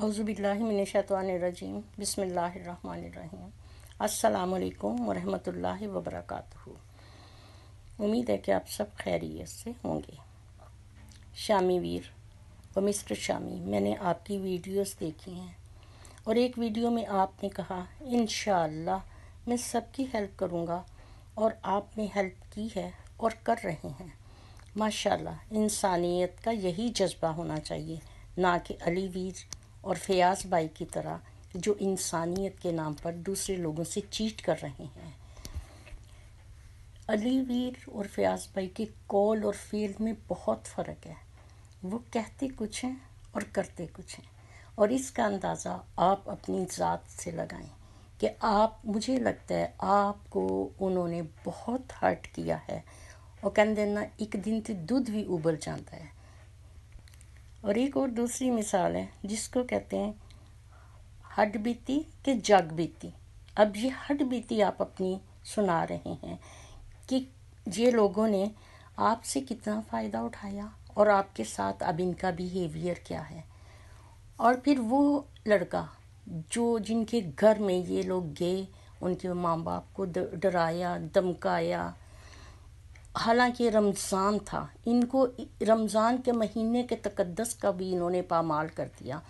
अज़ुबिल्लिमिनशतवानरजीम बसमीम अल्लाम वरहमतुल्लाह वबरक उम्मीद है कि आप सब खैरियत से होंगे शामी वीर व मिस्टर शामी मैंने आपकी वीडियोस देखी हैं और एक वीडियो में आपने कहा इन मैं सबकी हेल्प करूँगा और आपने हेल्प की है और कर रहे हैं माशाल्लाह इंसानियत का यही जज्बा होना चाहिए ना कि अली वीर और फ़याज़ बाई की तरह जो इंसानियत के नाम पर दूसरे लोगों से चीट कर रहे हैं अली वीर और फ़याज़ बाई के कॉल और फेल में बहुत फ़र्क है वो कहते कुछ हैं और करते कुछ हैं और इसका अंदाज़ा आप अपनी ज़ात से लगाएं कि आप मुझे लगता है आपको उन्होंने बहुत हर्ट किया है और कहते ना एक दिन तो दूध भी उबल जाता है और एक और दूसरी मिसाल है जिसको कहते हैं हड बीती के जग बीती अब ये हड बीती आप अपनी सुना रहे हैं कि ये लोगों ने आपसे कितना फ़ायदा उठाया और आपके साथ अब इनका बिहेवियर क्या है और फिर वो लड़का जो जिनके घर में ये लोग गए उनके माँ बाप को डराया धमकाया हालांकि रमज़ान था इनको रमज़ान के महीने के तकदस का भी इन्होंने पामाल कर दिया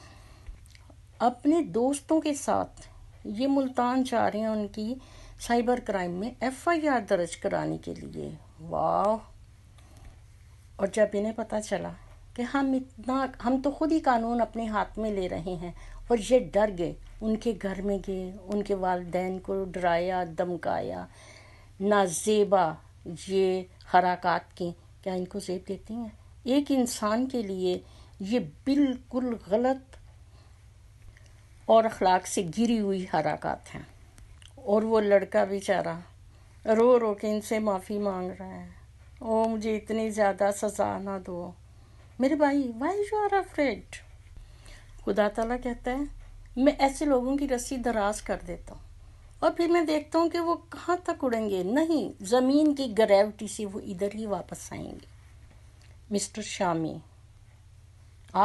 अपने दोस्तों के साथ ये मुल्तान जा रहे हैं उनकी साइबर क्राइम में एफआईआर दर्ज कराने के लिए वाह और जब इन्हें पता चला कि हम इतना हम तो खुद ही कानून अपने हाथ में ले रहे हैं और ये डर गए उनके घर में गए उनके वालदेन को डराया धमकाया नाजेबा ये हराकत की क्या इनको जेब देती हैं एक इंसान के लिए ये बिल्कुल गलत और अखलाक से गिरी हुई हराकत हैं और वो लड़का बेचारा रो रो के इनसे माफ़ी मांग रहा है ओ मुझे इतनी ज़्यादा सज़ा ना दो मेरे भाई वाई यू आर अफ्रेड खुदा तला कहता है मैं ऐसे लोगों की रस्सी दराज कर देता हूँ और फिर मैं देखता हूँ कि वो कहाँ तक उड़ेंगे नहीं ज़मीन की ग्रेविटी से वो इधर ही वापस आएंगे मिस्टर शामी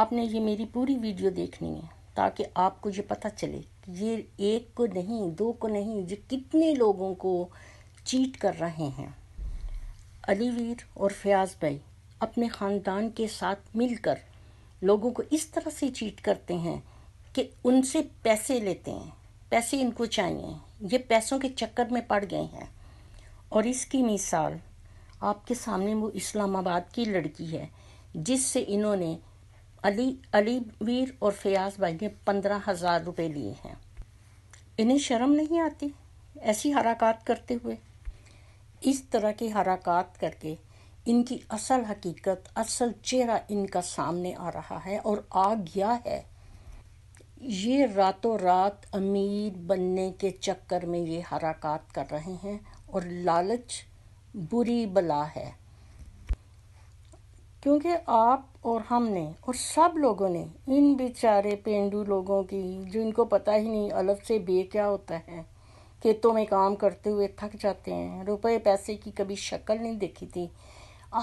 आपने ये मेरी पूरी वीडियो देखनी है ताकि आपको ये पता चले कि ये एक को नहीं दो को नहीं ये कितने लोगों को चीट कर रहे हैं अलीवीर और फयाज भाई अपने ख़ानदान के साथ मिलकर लोगों को इस तरह से चीट करते हैं कि उनसे पैसे लेते हैं पैसे इनको चाहिए ये पैसों के चक्कर में पड़ गए हैं और इसकी मिसाल आपके सामने वो इस्लामाबाद की लड़की है जिससे इन्होंने अली अली वीर और फयाज भाई ने पंद्रह हज़ार रुपये लिए हैं इन्हें शर्म नहीं आती ऐसी हरकत करते हुए इस तरह की हरकत करके इनकी असल हकीकत असल चेहरा इनका सामने आ रहा है और आ गया है ये रातों रात अमीर बनने के चक्कर में ये हरकत कर रहे हैं और लालच बुरी बला है क्योंकि आप और हमने और सब लोगों ने इन बेचारे पेंडू लोगों की जिनको पता ही नहीं अलग से बे क्या होता है खेतों में काम करते हुए थक जाते हैं रुपए पैसे की कभी शक्ल नहीं देखी थी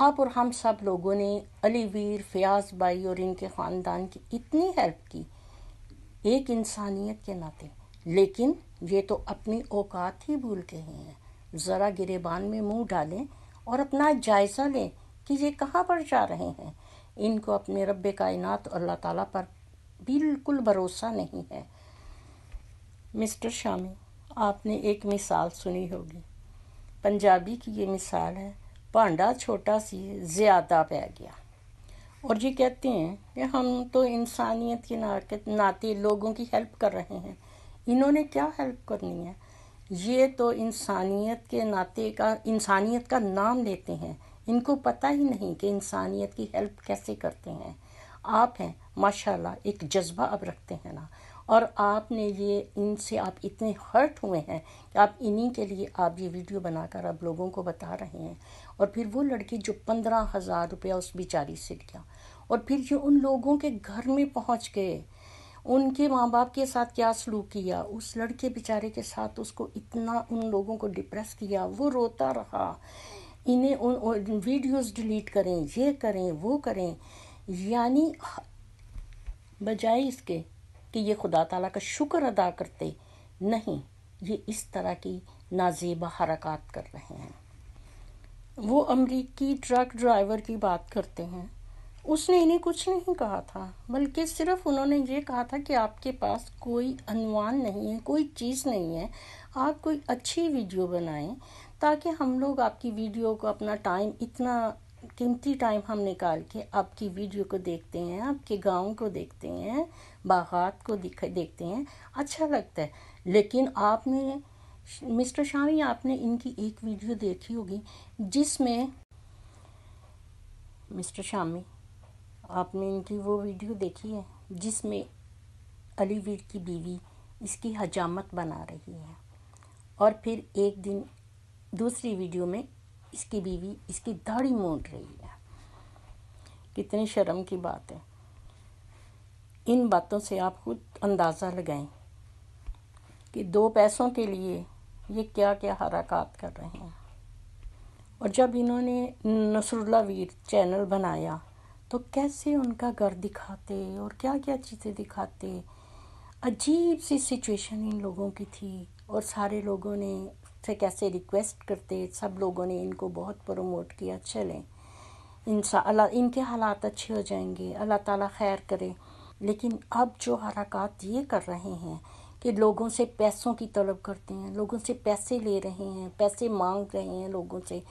आप और हम सब लोगों ने अली वीर फयाज भाई और इनके ख़ानदान की इतनी हेल्प की एक इंसानियत के नाते लेकिन ये तो अपनी औकात ही भूल के ही हैं ज़रा गिरेबान में मुंह डालें और अपना जायज़ा लें कि ये कहाँ पर जा रहे हैं इनको अपने रब कायनात अल्लाह ताला पर बिल्कुल भरोसा नहीं है मिस्टर शामी आपने एक मिसाल सुनी होगी पंजाबी की ये मिसाल है भांडा छोटा सी ज़्यादा पै गया और ये कहते हैं कि हम तो इंसानियत के नाते लोगों की हेल्प कर रहे हैं इन्होंने क्या हेल्प करनी है ये तो इंसानियत के नाते का इंसानियत का नाम लेते हैं इनको पता ही नहीं कि इंसानियत की हेल्प कैसे करते हैं आप हैं माशाल्लाह एक जज्बा अब रखते हैं ना और आपने ये इनसे आप इतने हर्ट हुए हैं कि आप इन्हीं के लिए आप ये वीडियो बनाकर आप लोगों को बता रहे हैं और फिर वो लड़की जो पंद्रह हज़ार रुपया उस बेचारी से लिया और फिर ये उन लोगों के घर में पहुंच गए उनके माँ बाप के साथ क्या सलूक किया उस लड़के बेचारे के साथ उसको इतना उन लोगों को डिप्रेस किया वो रोता रहा इन्हें उन वीडियोस डिलीट करें ये करें वो करें यानी बजाय इसके कि ये खुदा ताला का शुक्र अदा करते नहीं ये इस तरह की नाजेबा हरकत कर रहे हैं वो अमरीकी ट्रक ड्राइवर की बात करते हैं उसने इन्हें कुछ नहीं कहा था बल्कि सिर्फ उन्होंने ये कहा था कि आपके पास कोई अनुमान नहीं है कोई चीज़ नहीं है आप कोई अच्छी वीडियो बनाएं ताकि हम लोग आपकी वीडियो को अपना टाइम इतना कीमती टाइम हम निकाल के आपकी वीडियो को देखते हैं आपके गाँव को देखते हैं बागात को देखते हैं अच्छा लगता है लेकिन आपने मिस्टर शामी आपने इनकी एक वीडियो देखी होगी जिसमें मिस्टर शामी आपने इनकी वो वीडियो देखी है जिसमें अली वीर की बीवी इसकी हजामत बना रही है और फिर एक दिन दूसरी वीडियो में इसकी बीवी इसकी दाढ़ी मोड़ रही है कितनी शर्म की बात है इन बातों से आप खुद अंदाज़ा लगाएं कि दो पैसों के लिए ये क्या क्या हरकत कर रहे हैं और जब इन्होंने नसरुल्ला वीर चैनल बनाया तो कैसे उनका घर दिखाते और क्या क्या चीज़ें दिखाते अजीब सी सिचुएशन इन लोगों की थी और सारे लोगों ने से कैसे रिक्वेस्ट करते सब लोगों ने इनको बहुत प्रमोट किया चलें इन अल्लाह इनके हालात अच्छे हो जाएंगे अल्लाह ताला खैर करे लेकिन अब जो हरकत ये कर रहे हैं कि लोगों से पैसों की तलब करते हैं लोगों से पैसे ले रहे हैं पैसे मांग रहे हैं लोगों से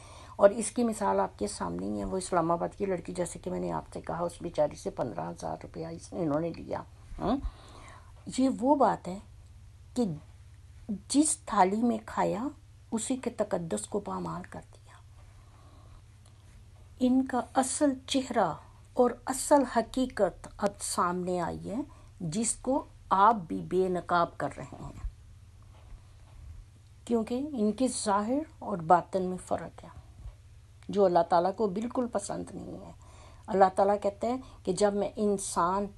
और इसकी मिसाल आपके सामने ही है वो इस्लामाबाद की लड़की जैसे कि मैंने आपसे कहा उस बेचारी से पंद्रह हज़ार रुपया इन्होंने लिया हुँ? हम्म? ये वो बात है कि जिस थाली में खाया उसी के तकदस को पामाल कर दिया इनका असल चेहरा और असल हकीकत अब सामने आई है जिसको आप भी बेनकाब कर रहे हैं क्योंकि इनके ज़ाहिर और बातन में फ़र्क है जो अल्लाह ताला को बिल्कुल पसंद नहीं है अल्लाह ताला कहते हैं कि जब मैं इंसान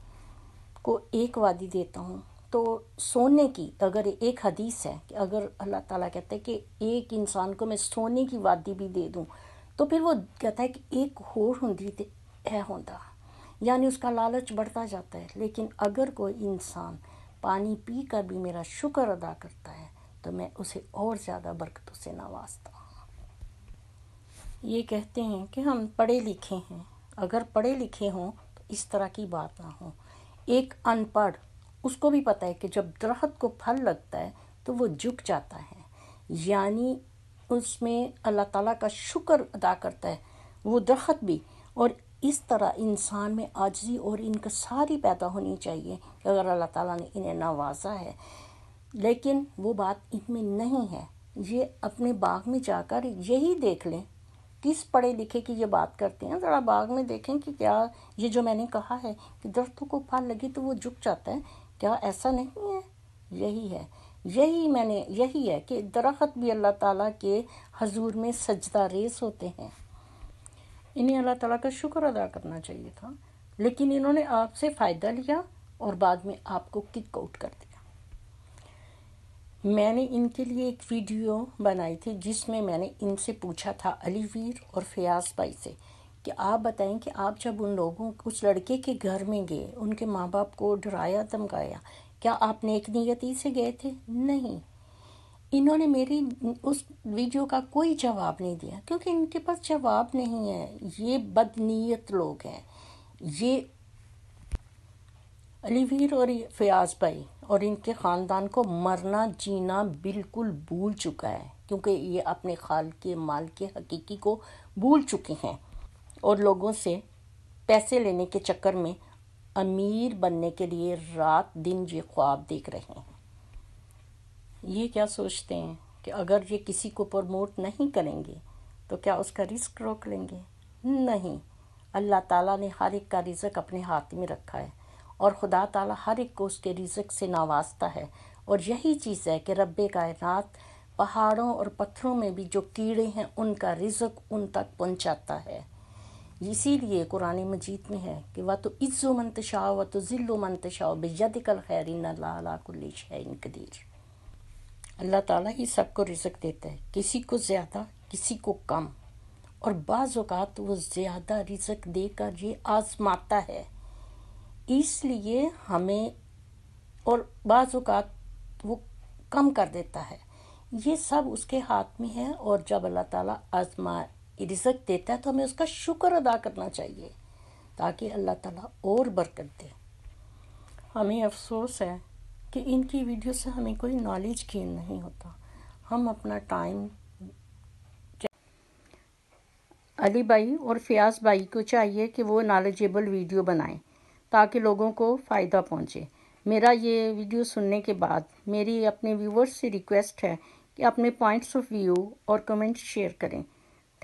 को एक वादी देता हूँ तो सोने की अगर एक हदीस है कि अगर अल्लाह ताला कहता है कि एक इंसान को मैं सोने की वादी भी दे दूं तो फिर वो कहता है कि एक होर होंगी तो है होता यानी उसका लालच बढ़ता जाता है लेकिन अगर कोई इंसान पानी पी कर भी मेरा शुक्र अदा करता है तो मैं उसे और ज़्यादा बरकतों से नवाजता ये कहते हैं कि हम पढ़े लिखे हैं अगर पढ़े लिखे हों तो इस तरह की बात ना हो एक अनपढ़ उसको भी पता है कि जब दरख्त को फल लगता है तो वो झुक जाता है यानी उसमें अल्लाह ताला का शुक्र अदा करता है वो दरख्त भी और इस तरह इंसान में आजजी और इनकसारी पैदा होनी चाहिए कि अगर अल्लाह ताला ने इन्हें नवाजा है लेकिन वो बात इनमें नहीं है ये अपने बाग में जाकर यही देख लें किस पढ़े लिखे की ये बात करते हैं ज़रा बाग में देखें कि क्या ये जो मैंने कहा है कि दरख्तों को फल लगी तो वो झुक जाता है क्या ऐसा नहीं है यही है यही मैंने यही है कि दरख्त भी अल्लाह ताला के हजूर में सजदा रेस होते हैं इन्हें अल्लाह ताला का शुक्र अदा करना चाहिए था लेकिन इन्होंने आपसे फ़ायदा लिया और बाद में आपको किक आउट कर दिया मैंने इनके लिए एक वीडियो बनाई थी जिसमें मैंने इनसे पूछा था अली वीर और फयाज भाई से कि आप बताएं कि आप जब उन लोगों उस लड़के के घर में गए उनके माँ बाप को डराया धमकाया क्या आप नेक नियति से गए थे नहीं इन्होंने मेरी उस वीडियो का कोई जवाब नहीं दिया क्योंकि इनके पास जवाब नहीं है ये बदनीयत लोग हैं ये अलीवीर और फयाज भाई और इनके ख़ानदान को मरना जीना बिल्कुल भूल चुका है क्योंकि ये अपने खाल के माल के हकीकी को भूल चुके हैं और लोगों से पैसे लेने के चक्कर में अमीर बनने के लिए रात दिन ये ख्वाब देख रहे हैं ये क्या सोचते हैं कि अगर ये किसी को प्रमोट नहीं करेंगे तो क्या उसका रिस्क रोक लेंगे नहीं अल्लाह ताला ने हर एक का रिज़क अपने हाथ में रखा है और खुदा ताला हर एक को उसके रिज़क से नवाजता है और यही चीज़ है कि रब कायनात पहाड़ों और पत्थरों में भी जो कीड़े हैं उनका रिज़क उन तक पहुंचाता है इसीलिए कुरान मजीद में है कि वह तो इज़्ज़ो मंतशाह व तो ज़िल्लो मंतशाह बेजद कल है अल्लाकुल्लिशन कदीर अल्लाह ताला ही सबको रिजक देता है किसी को ज़्यादा किसी को कम और बाज़ात वो ज़्यादा रिजक देकर ये आजमाता है इसलिए हमें और बाज़ात वो कम कर देता है ये सब उसके हाथ में है और जब अल्लाह ताला आजमा रिजक देता है तो हमें उसका शुक्र अदा करना चाहिए ताकि अल्लाह ताला और बरकत दे हमें अफसोस है कि इनकी वीडियो से हमें कोई नॉलेज गेन नहीं होता हम अपना टाइम अली भाई और फ़याज़ भाई को चाहिए कि वो नॉलेजेबल वीडियो बनाएं ताकि लोगों को फ़ायदा पहुंचे मेरा ये वीडियो सुनने के बाद मेरी अपने व्यूवर्स से रिक्वेस्ट है कि अपने पॉइंट्स ऑफ व्यू और कमेंट्स शेयर करें